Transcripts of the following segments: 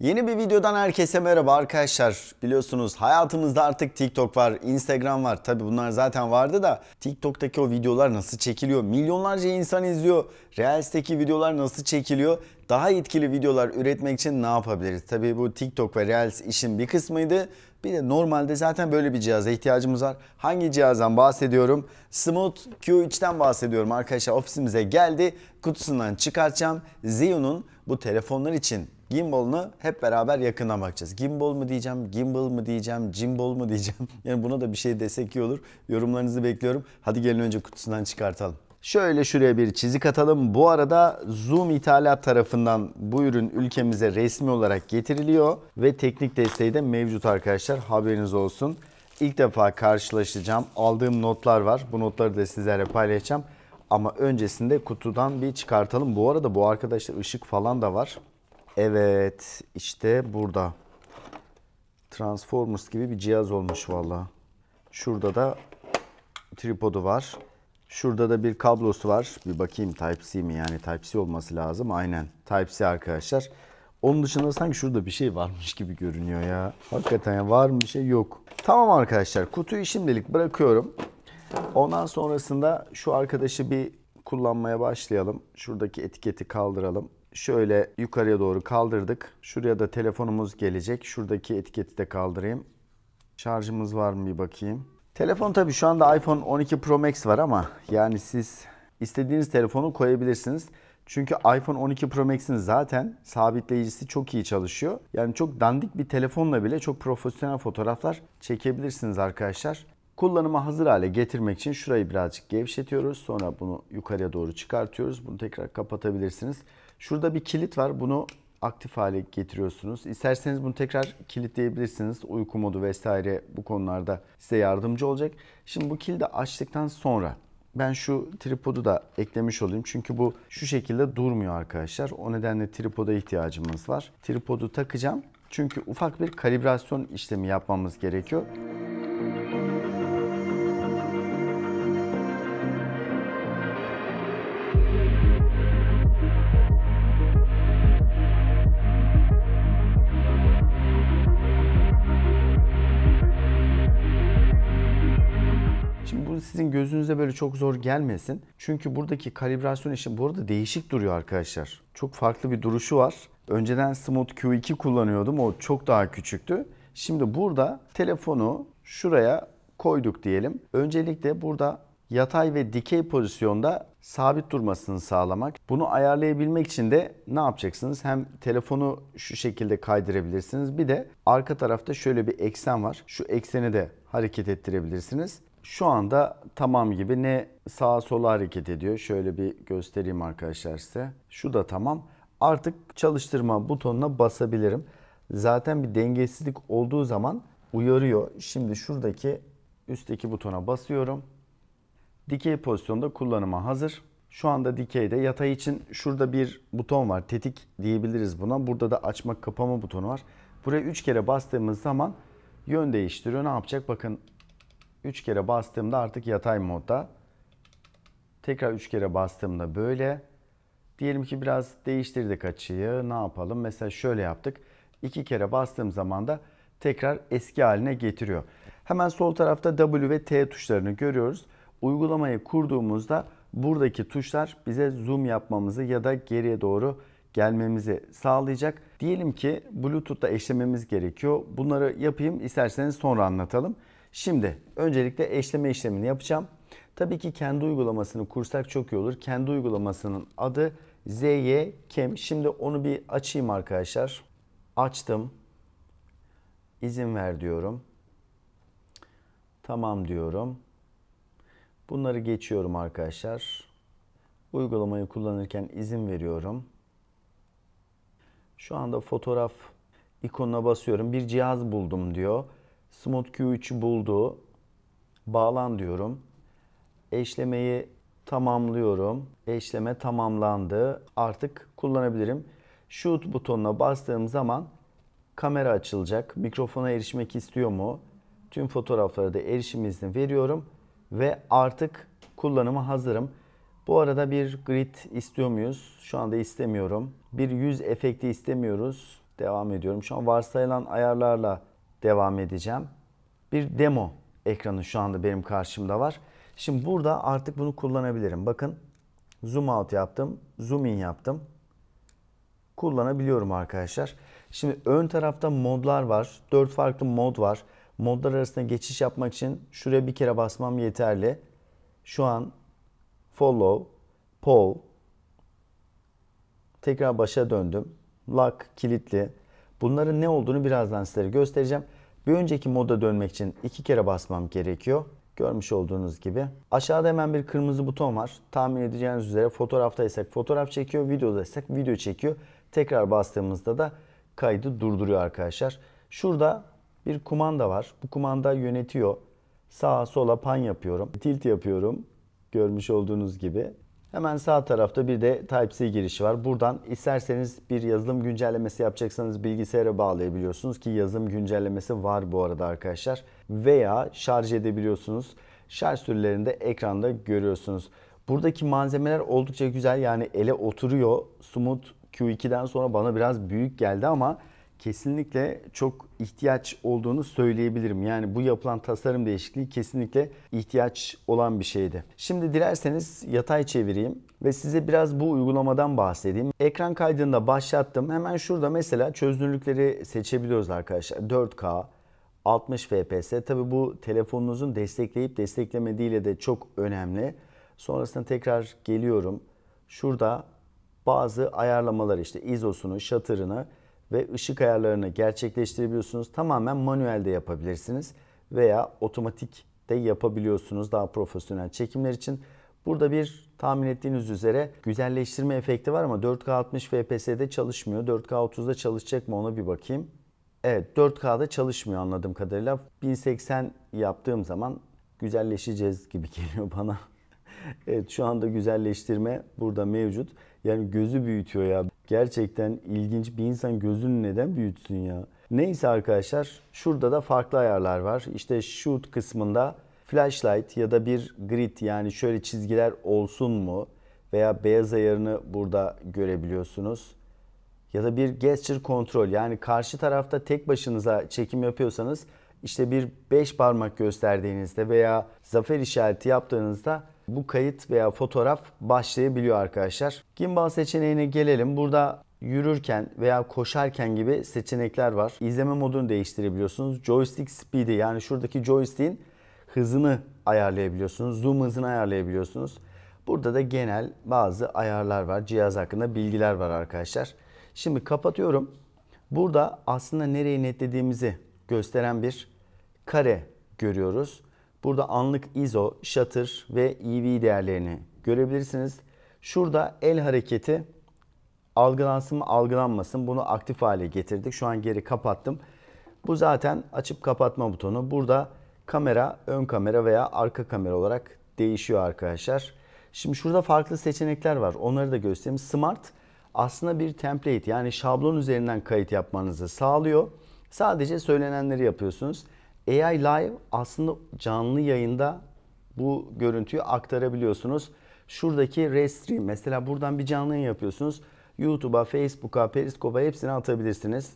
Yeni bir videodan herkese merhaba arkadaşlar. Biliyorsunuz hayatımızda artık TikTok var, Instagram var. Tabi bunlar zaten vardı da TikTok'taki o videolar nasıl çekiliyor? Milyonlarca insan izliyor. Reels'teki videolar nasıl çekiliyor? Daha etkili videolar üretmek için ne yapabiliriz? Tabi bu TikTok ve Reels işin bir kısmıydı. Bir de normalde zaten böyle bir cihaza ihtiyacımız var. Hangi cihazdan bahsediyorum? Smooth Q3'ten bahsediyorum arkadaşlar. Ofisimize geldi. Kutusundan çıkartacağım. Zion'un bu telefonlar için Gimbal'ını hep beraber yakından bakacağız. Gimbal mı diyeceğim, gimbal mı diyeceğim, gimbal mı diyeceğim. Yani buna da bir şey desek iyi olur. Yorumlarınızı bekliyorum. Hadi gelin önce kutusundan çıkartalım. Şöyle şuraya bir çizik atalım. Bu arada Zoom ithalat tarafından bu ürün ülkemize resmi olarak getiriliyor ve teknik desteği de mevcut arkadaşlar. Haberiniz olsun. İlk defa karşılaşacağım. Aldığım notlar var. Bu notları da sizlerle paylaşacağım. Ama öncesinde kutudan bir çıkartalım. Bu arada bu arkadaşlar ışık falan da var. Evet işte burada. Transformers gibi bir cihaz olmuş valla. Şurada da tripodu var. Şurada da bir kablosu var. Bir bakayım Type-C mi? Yani Type-C olması lazım. Aynen Type-C arkadaşlar. Onun dışında sanki şurada bir şey varmış gibi görünüyor ya. Hakikaten ya var mı bir şey yok. Tamam arkadaşlar kutuyu şimdilik bırakıyorum. Ondan sonrasında şu arkadaşı bir kullanmaya başlayalım. Şuradaki etiketi kaldıralım şöyle yukarıya doğru kaldırdık. Şuraya da telefonumuz gelecek. Şuradaki etiketi de kaldırayım. Şarjımız var mı bir bakayım. Telefon tabii şu anda iPhone 12 Pro Max var ama yani siz istediğiniz telefonu koyabilirsiniz. Çünkü iPhone 12 Pro Max'in zaten sabitleyicisi çok iyi çalışıyor. Yani çok dandik bir telefonla bile çok profesyonel fotoğraflar çekebilirsiniz arkadaşlar. Kullanıma hazır hale getirmek için şurayı birazcık gevşetiyoruz. Sonra bunu yukarıya doğru çıkartıyoruz. Bunu tekrar kapatabilirsiniz. Şurada bir kilit var. Bunu aktif hale getiriyorsunuz. İsterseniz bunu tekrar kilitleyebilirsiniz. Uyku modu vesaire bu konularda size yardımcı olacak. Şimdi bu kilidi açtıktan sonra ben şu tripodu da eklemiş olayım. Çünkü bu şu şekilde durmuyor arkadaşlar. O nedenle tripoda ihtiyacımız var. Tripodu takacağım. Çünkü ufak bir kalibrasyon işlemi yapmamız gerekiyor. sizin gözünüze böyle çok zor gelmesin. Çünkü buradaki kalibrasyon işi burada değişik duruyor arkadaşlar. Çok farklı bir duruşu var. Önceden Smooth Q2 kullanıyordum. O çok daha küçüktü. Şimdi burada telefonu şuraya koyduk diyelim. Öncelikle burada yatay ve dikey pozisyonda sabit durmasını sağlamak. Bunu ayarlayabilmek için de ne yapacaksınız? Hem telefonu şu şekilde kaydırabilirsiniz. Bir de arka tarafta şöyle bir eksen var. Şu ekseni de hareket ettirebilirsiniz şu anda tamam gibi ne sağa sola hareket ediyor. Şöyle bir göstereyim arkadaşlar size. Şu da tamam. Artık çalıştırma butonuna basabilirim. Zaten bir dengesizlik olduğu zaman uyarıyor. Şimdi şuradaki üstteki butona basıyorum. Dikey pozisyonda kullanıma hazır. Şu anda dikeyde yatay için şurada bir buton var. Tetik diyebiliriz buna. Burada da açma kapama butonu var. Buraya 3 kere bastığımız zaman yön değiştiriyor. Ne yapacak? Bakın 3 kere bastığımda artık yatay modda. Tekrar 3 kere bastığımda böyle. Diyelim ki biraz değiştirdik açıyı. Ne yapalım? Mesela şöyle yaptık. 2 kere bastığım zaman da tekrar eski haline getiriyor. Hemen sol tarafta W ve T tuşlarını görüyoruz. Uygulamayı kurduğumuzda buradaki tuşlar bize zoom yapmamızı ya da geriye doğru gelmemizi sağlayacak. Diyelim ki Bluetooth'ta eşlememiz gerekiyor. Bunları yapayım isterseniz sonra anlatalım. Şimdi öncelikle eşleme işlemini yapacağım. Tabii ki kendi uygulamasını kursak çok iyi olur. Kendi uygulamasının adı ZY Kem. Şimdi onu bir açayım arkadaşlar. Açtım. İzin ver diyorum. Tamam diyorum. Bunları geçiyorum arkadaşlar. Uygulamayı kullanırken izin veriyorum. Şu anda fotoğraf ikonuna basıyorum. Bir cihaz buldum diyor. Smooth Q3'ü buldu. Bağlan diyorum. Eşlemeyi tamamlıyorum. Eşleme tamamlandı. Artık kullanabilirim. Shoot butonuna bastığım zaman kamera açılacak. Mikrofona erişmek istiyor mu? Tüm fotoğraflara da erişim izni veriyorum ve artık kullanıma hazırım. Bu arada bir grid istiyor muyuz? Şu anda istemiyorum. Bir yüz efekti istemiyoruz. Devam ediyorum. Şu an varsayılan ayarlarla devam edeceğim. Bir demo ekranı şu anda benim karşımda var. Şimdi burada artık bunu kullanabilirim. Bakın zoom out yaptım, zoom in yaptım. Kullanabiliyorum arkadaşlar. Şimdi ön tarafta modlar var. 4 farklı mod var. Modlar arasında geçiş yapmak için şuraya bir kere basmam yeterli. Şu an follow, poll, tekrar başa döndüm. Lock kilitli, Bunların ne olduğunu birazdan sizlere göstereceğim. Bir önceki moda dönmek için iki kere basmam gerekiyor. Görmüş olduğunuz gibi. Aşağıda hemen bir kırmızı buton var. Tahmin edeceğiniz üzere fotoğraftaysak fotoğraf çekiyor, videodaysak video çekiyor. Tekrar bastığımızda da kaydı durduruyor arkadaşlar. Şurada bir kumanda var. Bu kumanda yönetiyor. Sağa sola pan yapıyorum. Tilt yapıyorum. Görmüş olduğunuz gibi. Hemen sağ tarafta bir de Type-C girişi var. Buradan isterseniz bir yazılım güncellemesi yapacaksanız bilgisayara bağlayabiliyorsunuz ki yazılım güncellemesi var bu arada arkadaşlar. Veya şarj edebiliyorsunuz. Şarj türlerini de ekranda görüyorsunuz. Buradaki malzemeler oldukça güzel yani ele oturuyor. Sumut Q2'den sonra bana biraz büyük geldi ama kesinlikle çok ihtiyaç olduğunu söyleyebilirim. Yani bu yapılan tasarım değişikliği kesinlikle ihtiyaç olan bir şeydi. Şimdi dilerseniz yatay çevireyim ve size biraz bu uygulamadan bahsedeyim. Ekran kaydında başlattım. Hemen şurada mesela çözünürlükleri seçebiliyoruz arkadaşlar. 4K, 60 FPS. Tabi bu telefonunuzun destekleyip desteklemediğiyle de çok önemli. Sonrasında tekrar geliyorum. Şurada bazı ayarlamalar işte ISO'sunu, shutter'ını ve ışık ayarlarını gerçekleştirebiliyorsunuz. Tamamen manuel de yapabilirsiniz veya otomatik de yapabiliyorsunuz daha profesyonel çekimler için. Burada bir tahmin ettiğiniz üzere güzelleştirme efekti var ama 4K 60 FPS'de çalışmıyor. 4K 30'da çalışacak mı ona bir bakayım. Evet 4K'da çalışmıyor anladığım kadarıyla. 1080 yaptığım zaman güzelleşeceğiz gibi geliyor bana. evet şu anda güzelleştirme burada mevcut. Yani gözü büyütüyor ya. Gerçekten ilginç bir insan gözünü neden büyütsün ya? Neyse arkadaşlar şurada da farklı ayarlar var. İşte shoot kısmında flashlight ya da bir grid yani şöyle çizgiler olsun mu? Veya beyaz ayarını burada görebiliyorsunuz. Ya da bir gesture kontrol yani karşı tarafta tek başınıza çekim yapıyorsanız işte bir 5 parmak gösterdiğinizde veya zafer işareti yaptığınızda bu kayıt veya fotoğraf başlayabiliyor arkadaşlar. Gimbal seçeneğine gelelim. Burada yürürken veya koşarken gibi seçenekler var. İzleme modunu değiştirebiliyorsunuz. Joystick speed'i yani şuradaki joystick'in hızını ayarlayabiliyorsunuz. Zoom hızını ayarlayabiliyorsunuz. Burada da genel bazı ayarlar var. Cihaz hakkında bilgiler var arkadaşlar. Şimdi kapatıyorum. Burada aslında nereyi netlediğimizi gösteren bir kare görüyoruz. Burada anlık ISO, shutter ve EV değerlerini görebilirsiniz. Şurada el hareketi algılansın mı algılanmasın bunu aktif hale getirdik. Şu an geri kapattım. Bu zaten açıp kapatma butonu. Burada kamera ön kamera veya arka kamera olarak değişiyor arkadaşlar. Şimdi şurada farklı seçenekler var. Onları da göstereyim. Smart aslında bir template yani şablon üzerinden kayıt yapmanızı sağlıyor. Sadece söylenenleri yapıyorsunuz. AI Live aslında canlı yayında bu görüntüyü aktarabiliyorsunuz. Şuradaki Restream mesela buradan bir canlı yayın yapıyorsunuz. YouTube'a, Facebook'a, Periscope'a hepsini atabilirsiniz.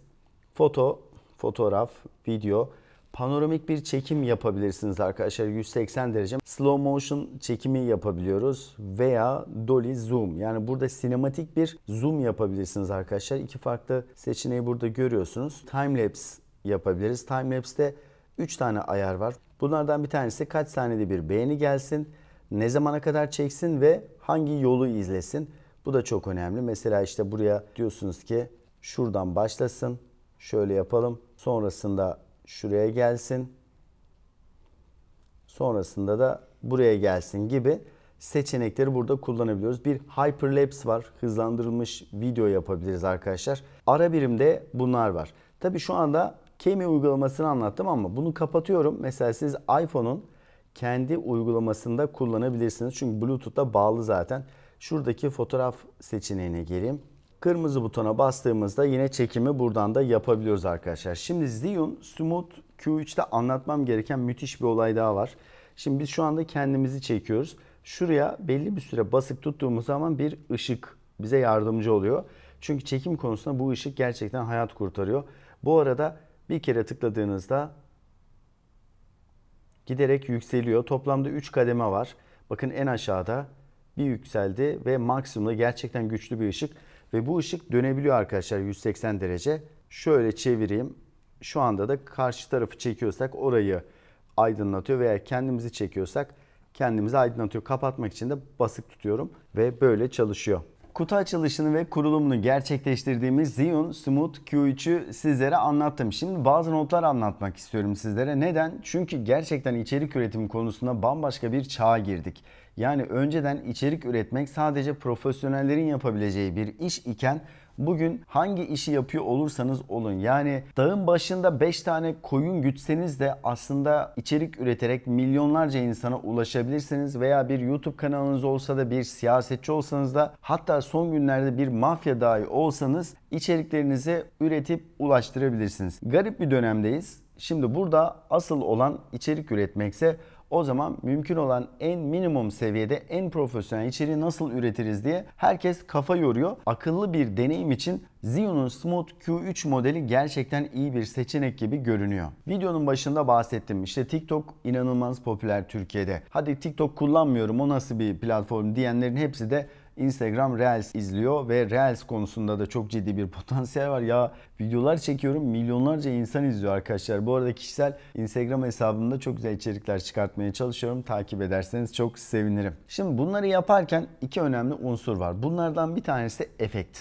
Foto, fotoğraf, video, panoramik bir çekim yapabilirsiniz arkadaşlar 180 derece. Slow motion çekimi yapabiliyoruz veya dolly zoom. Yani burada sinematik bir zoom yapabilirsiniz arkadaşlar. İki farklı seçeneği burada görüyorsunuz. Time lapse yapabiliriz. Time lapse'te 3 tane ayar var. Bunlardan bir tanesi kaç saniyede bir beğeni gelsin, ne zamana kadar çeksin ve hangi yolu izlesin. Bu da çok önemli. Mesela işte buraya diyorsunuz ki şuradan başlasın. Şöyle yapalım. Sonrasında şuraya gelsin. Sonrasında da buraya gelsin gibi seçenekleri burada kullanabiliyoruz. Bir hyperlapse var. Hızlandırılmış video yapabiliriz arkadaşlar. Ara birimde bunlar var. Tabi şu anda Kemi uygulamasını anlattım ama bunu kapatıyorum. Mesela siz iPhone'un kendi uygulamasında kullanabilirsiniz. Çünkü Bluetooth'a bağlı zaten. Şuradaki fotoğraf seçeneğine geleyim. Kırmızı butona bastığımızda yine çekimi buradan da yapabiliyoruz arkadaşlar. Şimdi Zion Smooth Q3'te anlatmam gereken müthiş bir olay daha var. Şimdi biz şu anda kendimizi çekiyoruz. Şuraya belli bir süre basık tuttuğumuz zaman bir ışık bize yardımcı oluyor. Çünkü çekim konusunda bu ışık gerçekten hayat kurtarıyor. Bu arada bir kere tıkladığınızda giderek yükseliyor. Toplamda 3 kademe var. Bakın en aşağıda bir yükseldi ve maksimumda gerçekten güçlü bir ışık. Ve bu ışık dönebiliyor arkadaşlar 180 derece. Şöyle çevireyim. Şu anda da karşı tarafı çekiyorsak orayı aydınlatıyor veya kendimizi çekiyorsak kendimizi aydınlatıyor. Kapatmak için de basık tutuyorum ve böyle çalışıyor kutu açılışını ve kurulumunu gerçekleştirdiğimiz Xeon Smooth Q3'ü sizlere anlattım. Şimdi bazı notlar anlatmak istiyorum sizlere. Neden? Çünkü gerçekten içerik üretimi konusunda bambaşka bir çağa girdik. Yani önceden içerik üretmek sadece profesyonellerin yapabileceği bir iş iken Bugün hangi işi yapıyor olursanız olun yani dağın başında 5 tane koyun gütseniz de aslında içerik üreterek milyonlarca insana ulaşabilirsiniz veya bir YouTube kanalınız olsa da bir siyasetçi olsanız da hatta son günlerde bir mafya dahi olsanız içeriklerinizi üretip ulaştırabilirsiniz. Garip bir dönemdeyiz. Şimdi burada asıl olan içerik üretmekse o zaman mümkün olan en minimum seviyede en profesyonel içeriği nasıl üretiriz diye herkes kafa yoruyor. Akıllı bir deneyim için Xeon'un Smooth Q3 modeli gerçekten iyi bir seçenek gibi görünüyor. Videonun başında bahsettim. İşte TikTok inanılmaz popüler Türkiye'de. Hadi TikTok kullanmıyorum o nasıl bir platform diyenlerin hepsi de Instagram Reels izliyor ve Reels konusunda da çok ciddi bir potansiyel var. Ya videolar çekiyorum milyonlarca insan izliyor arkadaşlar. Bu arada kişisel Instagram hesabımda çok güzel içerikler çıkartmaya çalışıyorum. Takip ederseniz çok sevinirim. Şimdi bunları yaparken iki önemli unsur var. Bunlardan bir tanesi efekt.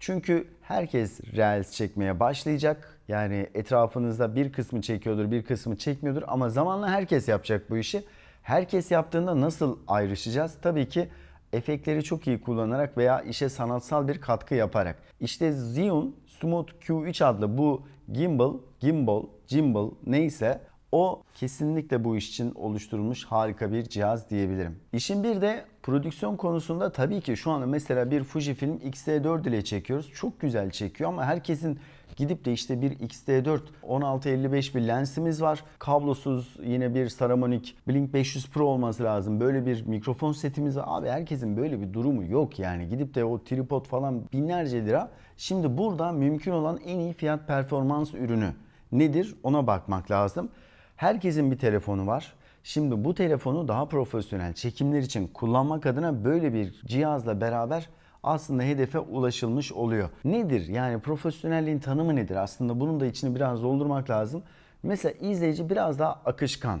Çünkü herkes Reels çekmeye başlayacak. Yani etrafınızda bir kısmı çekiyordur, bir kısmı çekmiyordur ama zamanla herkes yapacak bu işi. Herkes yaptığında nasıl ayrışacağız? Tabii ki efektleri çok iyi kullanarak veya işe sanatsal bir katkı yaparak. İşte Zion Smooth Q3 adlı bu gimbal, gimbal, gimbal neyse o kesinlikle bu iş için oluşturulmuş harika bir cihaz diyebilirim. İşin bir de prodüksiyon konusunda tabii ki şu anda mesela bir Fujifilm X-T4 ile çekiyoruz. Çok güzel çekiyor ama herkesin Gidip de işte bir x 4 1655 bir lensimiz var. Kablosuz yine bir Saramonic Blink 500 Pro olması lazım. Böyle bir mikrofon setimiz var. Abi herkesin böyle bir durumu yok yani. Gidip de o tripod falan binlerce lira. Şimdi burada mümkün olan en iyi fiyat performans ürünü nedir ona bakmak lazım. Herkesin bir telefonu var. Şimdi bu telefonu daha profesyonel çekimler için kullanmak adına böyle bir cihazla beraber aslında hedefe ulaşılmış oluyor. Nedir? Yani profesyonelliğin tanımı nedir? Aslında bunun da içini biraz doldurmak lazım. Mesela izleyici biraz daha akışkan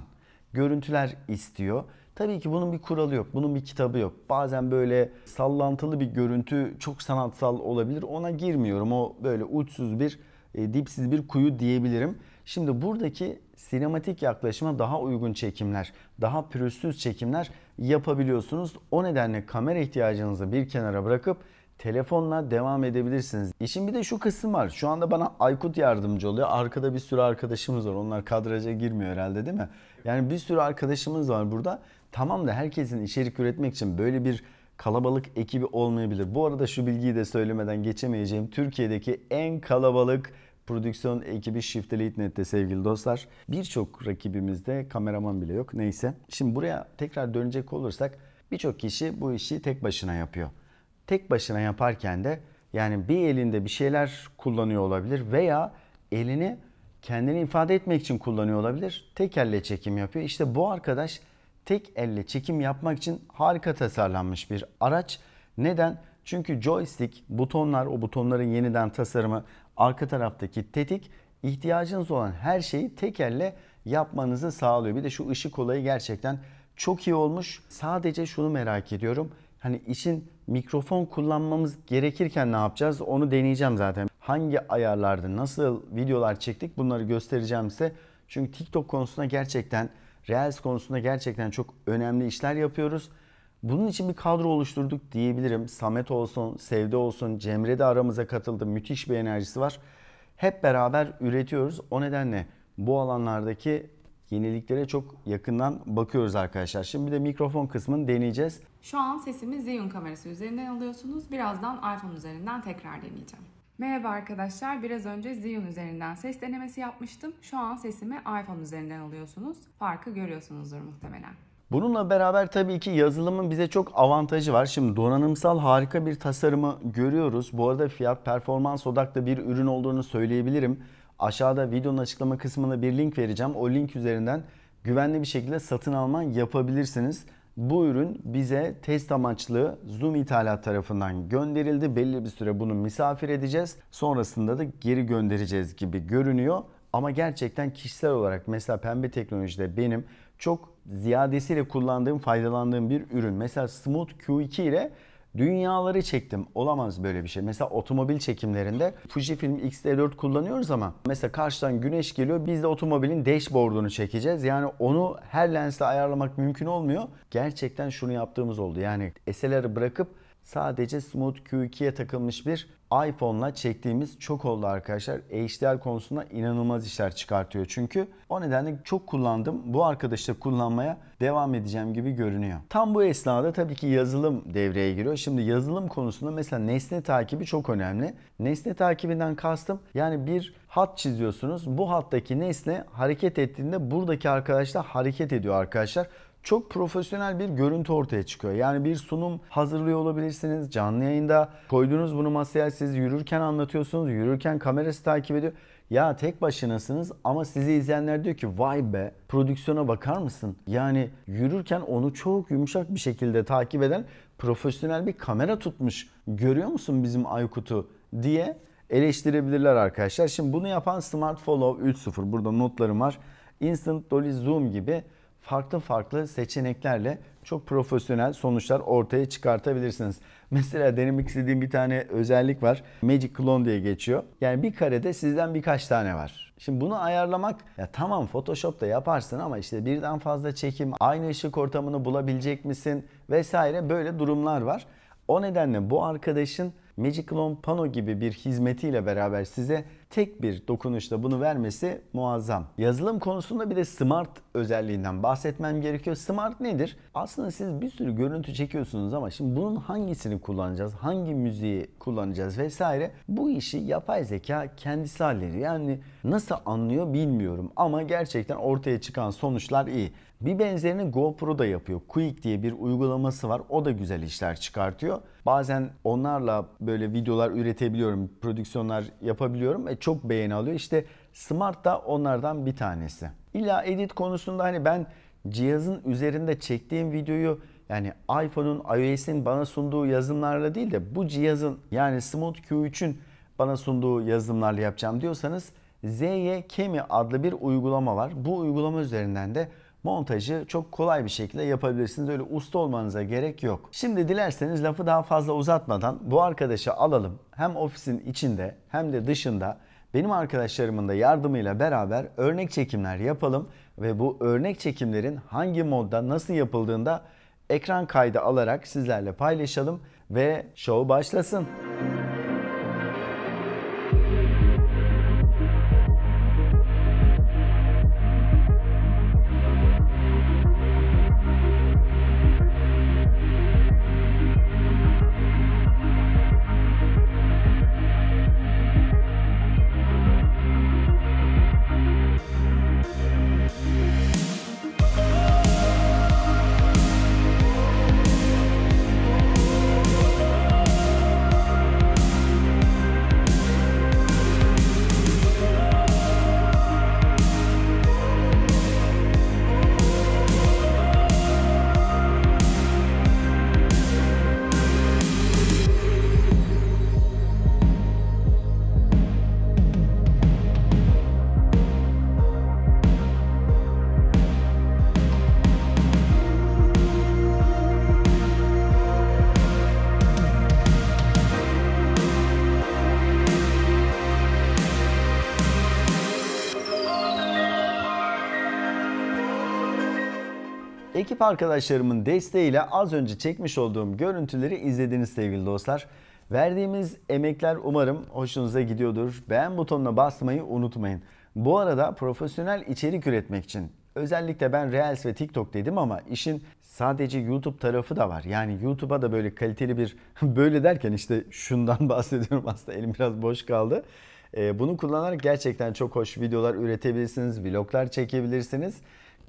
görüntüler istiyor. Tabii ki bunun bir kuralı yok, bunun bir kitabı yok. Bazen böyle sallantılı bir görüntü çok sanatsal olabilir. Ona girmiyorum. O böyle uçsuz bir, e, dipsiz bir kuyu diyebilirim. Şimdi buradaki sinematik yaklaşıma daha uygun çekimler, daha pürüzsüz çekimler yapabiliyorsunuz. O nedenle kamera ihtiyacınızı bir kenara bırakıp telefonla devam edebilirsiniz. İşin bir de şu kısım var. Şu anda bana Aykut yardımcı oluyor. Arkada bir sürü arkadaşımız var. Onlar kadraja girmiyor herhalde değil mi? Yani bir sürü arkadaşımız var burada. Tamam da herkesin içerik üretmek için böyle bir kalabalık ekibi olmayabilir. Bu arada şu bilgiyi de söylemeden geçemeyeceğim. Türkiye'deki en kalabalık Prodüksiyon ekibi Shift Elite Net'te sevgili dostlar. Birçok rakibimizde kameraman bile yok. Neyse. Şimdi buraya tekrar dönecek olursak birçok kişi bu işi tek başına yapıyor. Tek başına yaparken de yani bir elinde bir şeyler kullanıyor olabilir veya elini kendini ifade etmek için kullanıyor olabilir. Tek elle çekim yapıyor. İşte bu arkadaş tek elle çekim yapmak için harika tasarlanmış bir araç. Neden? Çünkü joystick, butonlar, o butonların yeniden tasarımı arka taraftaki tetik ihtiyacınız olan her şeyi tek elle yapmanızı sağlıyor. Bir de şu ışık olayı gerçekten çok iyi olmuş. Sadece şunu merak ediyorum. Hani için mikrofon kullanmamız gerekirken ne yapacağız onu deneyeceğim zaten. Hangi ayarlarda nasıl videolar çektik bunları göstereceğim size. Çünkü TikTok konusunda gerçekten Reels konusunda gerçekten çok önemli işler yapıyoruz. Bunun için bir kadro oluşturduk diyebilirim. Samet olsun, Sevde olsun, Cemre de aramıza katıldı. Müthiş bir enerjisi var. Hep beraber üretiyoruz. O nedenle bu alanlardaki yeniliklere çok yakından bakıyoruz arkadaşlar. Şimdi bir de mikrofon kısmını deneyeceğiz. Şu an sesimi Zeyun kamerası üzerinden alıyorsunuz. Birazdan iPhone üzerinden tekrar deneyeceğim. Merhaba arkadaşlar. Biraz önce Zeyun üzerinden ses denemesi yapmıştım. Şu an sesimi iPhone üzerinden alıyorsunuz. Farkı görüyorsunuzdur muhtemelen. Bununla beraber tabii ki yazılımın bize çok avantajı var. Şimdi donanımsal harika bir tasarımı görüyoruz. Bu arada fiyat performans odaklı bir ürün olduğunu söyleyebilirim. Aşağıda videonun açıklama kısmına bir link vereceğim. O link üzerinden güvenli bir şekilde satın alma yapabilirsiniz. Bu ürün bize test amaçlı Zoom ithalat tarafından gönderildi. Belli bir süre bunu misafir edeceğiz. Sonrasında da geri göndereceğiz gibi görünüyor. Ama gerçekten kişisel olarak mesela pembe teknolojide benim çok ziyadesiyle kullandığım, faydalandığım bir ürün. Mesela Smooth Q2 ile dünyaları çektim. Olamaz böyle bir şey. Mesela otomobil çekimlerinde Fujifilm X-T4 kullanıyoruz ama mesela karşıdan güneş geliyor. Biz de otomobilin dashboard'unu çekeceğiz. Yani onu her lensle ayarlamak mümkün olmuyor. Gerçekten şunu yaptığımız oldu. Yani SLR'ı bırakıp sadece Smooth Q2'ye takılmış bir iPhone'la çektiğimiz çok oldu arkadaşlar. HDR konusunda inanılmaz işler çıkartıyor çünkü. O nedenle çok kullandım. Bu arkadaşla kullanmaya devam edeceğim gibi görünüyor. Tam bu esnada tabii ki yazılım devreye giriyor. Şimdi yazılım konusunda mesela nesne takibi çok önemli. Nesne takibinden kastım yani bir hat çiziyorsunuz. Bu hattaki nesne hareket ettiğinde buradaki arkadaşlar hareket ediyor arkadaşlar çok profesyonel bir görüntü ortaya çıkıyor. Yani bir sunum hazırlıyor olabilirsiniz. Canlı yayında koydunuz bunu masaya siz yürürken anlatıyorsunuz. Yürürken kamerası takip ediyor. Ya tek başınasınız ama sizi izleyenler diyor ki vay be prodüksiyona bakar mısın? Yani yürürken onu çok yumuşak bir şekilde takip eden profesyonel bir kamera tutmuş. Görüyor musun bizim Aykut'u diye eleştirebilirler arkadaşlar. Şimdi bunu yapan Smart Follow 3.0 burada notlarım var. Instant Dolly Zoom gibi farklı farklı seçeneklerle çok profesyonel sonuçlar ortaya çıkartabilirsiniz. Mesela denemek istediğim bir tane özellik var. Magic Clone diye geçiyor. Yani bir karede sizden birkaç tane var. Şimdi bunu ayarlamak ya tamam Photoshop'ta yaparsın ama işte birden fazla çekim, aynı ışık ortamını bulabilecek misin vesaire böyle durumlar var. O nedenle bu arkadaşın Magic Pano gibi bir hizmetiyle beraber size tek bir dokunuşla bunu vermesi muazzam. Yazılım konusunda bir de Smart özelliğinden bahsetmem gerekiyor. Smart nedir? Aslında siz bir sürü görüntü çekiyorsunuz ama şimdi bunun hangisini kullanacağız, hangi müziği kullanacağız vesaire bu işi yapay zeka kendisi halleri Yani nasıl anlıyor bilmiyorum ama gerçekten ortaya çıkan sonuçlar iyi. Bir benzerini GoPro da yapıyor. Quick diye bir uygulaması var. O da güzel işler çıkartıyor. Bazen onlarla böyle videolar üretebiliyorum, prodüksiyonlar yapabiliyorum ve çok beğeni alıyor. İşte Smart da onlardan bir tanesi. İlla edit konusunda hani ben cihazın üzerinde çektiğim videoyu yani iPhone'un, iOS'in bana sunduğu yazılımlarla değil de bu cihazın yani Smooth Q3'ün bana sunduğu yazılımlarla yapacağım diyorsanız ZY Kemi adlı bir uygulama var. Bu uygulama üzerinden de montajı çok kolay bir şekilde yapabilirsiniz. Öyle usta olmanıza gerek yok. Şimdi dilerseniz lafı daha fazla uzatmadan bu arkadaşı alalım. Hem ofisin içinde hem de dışında benim arkadaşlarımın da yardımıyla beraber örnek çekimler yapalım ve bu örnek çekimlerin hangi modda nasıl yapıldığında ekran kaydı alarak sizlerle paylaşalım ve show başlasın. Müzik Ekip arkadaşlarımın desteğiyle az önce çekmiş olduğum görüntüleri izlediniz sevgili dostlar. Verdiğimiz emekler umarım hoşunuza gidiyordur. Beğen butonuna basmayı unutmayın. Bu arada profesyonel içerik üretmek için özellikle ben Reels ve TikTok dedim ama işin sadece YouTube tarafı da var. Yani YouTube'a da böyle kaliteli bir böyle derken işte şundan bahsediyorum aslında elim biraz boş kaldı. Ee, bunu kullanarak gerçekten çok hoş videolar üretebilirsiniz, vloglar çekebilirsiniz.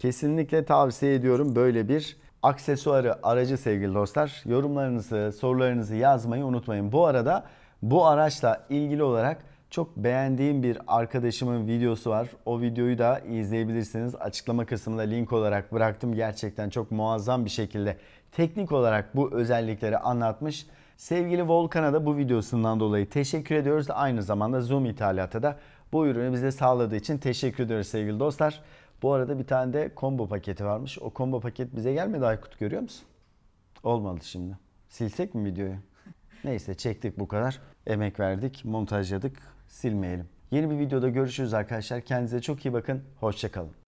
Kesinlikle tavsiye ediyorum böyle bir aksesuarı aracı sevgili dostlar. Yorumlarınızı, sorularınızı yazmayı unutmayın. Bu arada bu araçla ilgili olarak çok beğendiğim bir arkadaşımın videosu var. O videoyu da izleyebilirsiniz. Açıklama kısmında link olarak bıraktım. Gerçekten çok muazzam bir şekilde teknik olarak bu özellikleri anlatmış. Sevgili Volkan'a da bu videosundan dolayı teşekkür ediyoruz. Aynı zamanda Zoom ithalata da bu ürünü bize sağladığı için teşekkür ediyoruz sevgili dostlar. Bu arada bir tane de combo paketi varmış. O combo paket bize gelmedi Aykut görüyor musun? Olmadı şimdi. Silsek mi videoyu? Neyse çektik bu kadar. Emek verdik, montajladık. Silmeyelim. Yeni bir videoda görüşürüz arkadaşlar. Kendinize çok iyi bakın. Hoşçakalın.